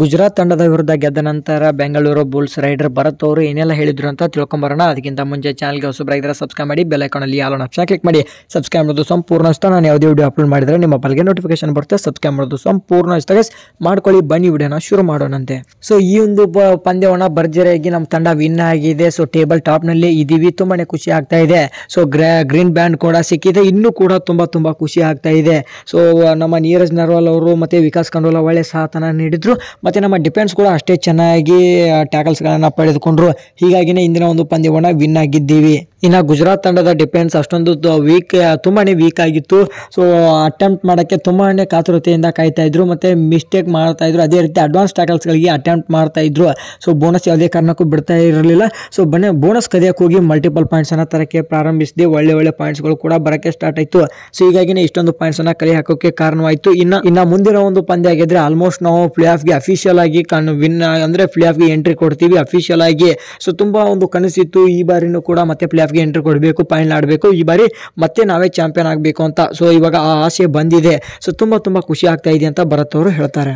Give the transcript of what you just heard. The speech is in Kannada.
ಗುಜರಾತ್ ತಂಡದ ವಿರುದ್ಧ ಗೆದ್ದ ನಂತರ ಬೆಂಗಳೂರು ಬುಲ್ಸ್ ರೈಡರ್ ಭರತ್ ಅವರು ಏನೆಲ್ಲ ಹೇಳಿದ್ರು ಅಂತ ತಿಳ್ಕೊಂಬರೋಣ ಅದಕ್ಕಿಂತ ಮುಂಚೆ ಚಾನಲ್ಗೆ ಹೊಸಬ್ರಾಗಿದ್ದರೆ ಸಬ್ಸ್ಕ್ರೈಬ್ ಮಾಡಿ ಬೆಲೈಕಾನಲ್ಲಿ ಯಾಲೋ ಆಪ್ಷನ್ ಕ್ಲಿಕ್ ಮಾಡಿ ಸಬ್ಸ್ಕ್ರೈಬ್ ಮಾಡೋದು ಸಂಪೂರ್ಣ ಇಷ್ಟ ನಾನು ಯಾವುದೇ ವಿಡಿಯೋ ಅಪ್ಲೋಡ್ ಮಾಡಿದರೆ ನಿಮ್ಮ ಬಲ್ಗೆ ನೋಟಿಫಿಕೇಶನ್ ಬರುತ್ತೆ ಸಬ್ಸ್ಕ್ರೈಬ್ ಮಾಡೋದು ಸಂಪೂರ್ಣ ಇಷ್ಟ ಮಾಡ್ಕೊಳ್ಳಿ ಬನ್ನಿ ವಿಡಿಯೋನ ಶುರು ಮಾಡೋಣಂತೆ ಸೊ ಈ ಒಂದು ಪಂದ್ಯವನ್ನು ಭರ್ಜರಿಯಾಗಿ ನಮ್ಮ ತಂಡ ವಿನ್ ಆಗಿದೆ ಸೊ ಟೇಬಲ್ ಟಾಪ್ನಲ್ಲಿ ಇದ್ದೀವಿ ತುಂಬಾ ಖುಷಿ ಆಗ್ತಾ ಇದೆ ಸೊ ಗ್ರೀನ್ ಬ್ಯಾಂಡ್ ಕೂಡ ಸಿಕ್ಕಿದೆ ಇನ್ನೂ ಕೂಡ ತುಂಬ ತುಂಬ ಖುಷಿ ಆಗ್ತಾ ಇದೆ ಸೊ ನಮ್ಮ ನೀರಜ್ ನರ್ವಾಲ್ ಅವರು ಮತ್ತು ವಿಕಾಸ್ ಕಂಡೋಲ ಒಳ್ಳೆ ಸಹತನ ನೀಡಿದ್ರು ಮತ್ತು ನಮ್ಮ ಡಿಫೆನ್ಸ್ ಕೂಡ ಅಷ್ಟೇ ಚೆನ್ನಾಗಿ ಟ್ಯಾಕಲ್ಸ್ಗಳನ್ನು ಪಡೆದುಕೊಂಡ್ರು ಹೀಗಾಗಿಯೇ ಇಂದಿನ ಒಂದು ಪಂದ್ಯವನ್ನು ವಿನ್ ಆಗಿದ್ದೀವಿ ಇನ್ನು ಗುಜರಾತ್ ತಂಡದ ಡಿಫೆನ್ಸ್ ಅಷ್ಟೊಂದು ವೀಕ್ ತುಂಬಾ ವೀಕ್ ಆಗಿತ್ತು ಸೊ ಅಟೆಂಪ್ಟ್ ಮಾಡೋಕ್ಕೆ ತುಂಬಾ ಕಾತುರತೆಯಿಂದ ಕಾಯ್ತಾ ಇದ್ರು ಮತ್ತು ಮಿಸ್ಟೇಕ್ ಮಾಡ್ತಾ ಇದ್ರು ಅದೇ ರೀತಿ ಅಡ್ವಾನ್ಸ್ ಟ್ಯಾಕಲ್ಸ್ಗಳಿಗೆ ಅಟೆಂಪ್ಟ್ ಮಾಡ್ತಾ ಇದ್ರು ಸೊ ಬೋನಸ್ ಯಾವುದೇ ಕಾರಣಕ್ಕೂ ಬಿಡ್ತಾ ಇರಲಿಲ್ಲ ಸೊ ಬನ್ನಿ ಬೋನಸ್ ಕದಿಯಕ್ಕೆ ಹೋಗಿ ಮಲ್ಟಿಪಲ್ ಪಾಯಿಂಟ್ಸನ್ನು ತರೋಕ್ಕೆ ಪ್ರಾರಂಭಿಸಿದೆ ಒಳ್ಳೆ ಒಳ್ಳೆ ಪಾಯಿಂಟ್ಸ್ಗಳು ಕೂಡ ಬರೋಕ್ಕೆ ಸ್ಟಾರ್ಟ್ ಆಯಿತು ಸೊ ಹೀಗಾಗಿನೇ ಇಷ್ಟೊಂದು ಪಾಯಿಂಟ್ಸನ್ನು ಕಲಿ ಹಾಕೋಕ್ಕೆ ಕಾರಣವಾಯಿತು ಇನ್ನು ಇನ್ನು ಮುಂದಿನ ಒಂದು ಪಂದ್ಯ ಆಗಿದ್ರೆ ಆಲ್ಮೋಸ್ಟ್ ನಾವು ಪ್ಲೇ ಆಫ್ಗೆ ಅಫಿಷಿಯಲ್ ಆಗಿ ಕಣ್ಣು ವಿನ್ ಅಂದರೆ ಪ್ಲೇ ಆಫ್ಗೆ ಎಂಟ್ರಿ ಕೊಡ್ತೀವಿ ಅಫಿಷಿಯಲ್ ಆಗಿ ಸೊ ತುಂಬ ಒಂದು ಕನಸಿತ್ತು ಈ ಬಾರಿನೂ ಕೂಡ ಮತ್ತೆ ಪ್ಲೇ ಆಫ್ ಎಂಟ್ರಿ ಕೊಡಬೇಕು ಫೈನಲ್ ಆಡಬೇಕು ಈ ಬಾರಿ ಮತ್ತೆ ನಾವೇ ಚಾಂಪಿಯನ್ ಆಗಬೇಕು ಅಂತ ಸೊ ಇವಾಗ ಆ ಆಸೆ ಬಂದಿದೆ ಸೊ ತುಂಬ ತುಂಬ ಖುಷಿ ಆಗ್ತಾ ಇದೆ ಅಂತ ಭರತ್ ಅವರು ಹೇಳ್ತಾರೆ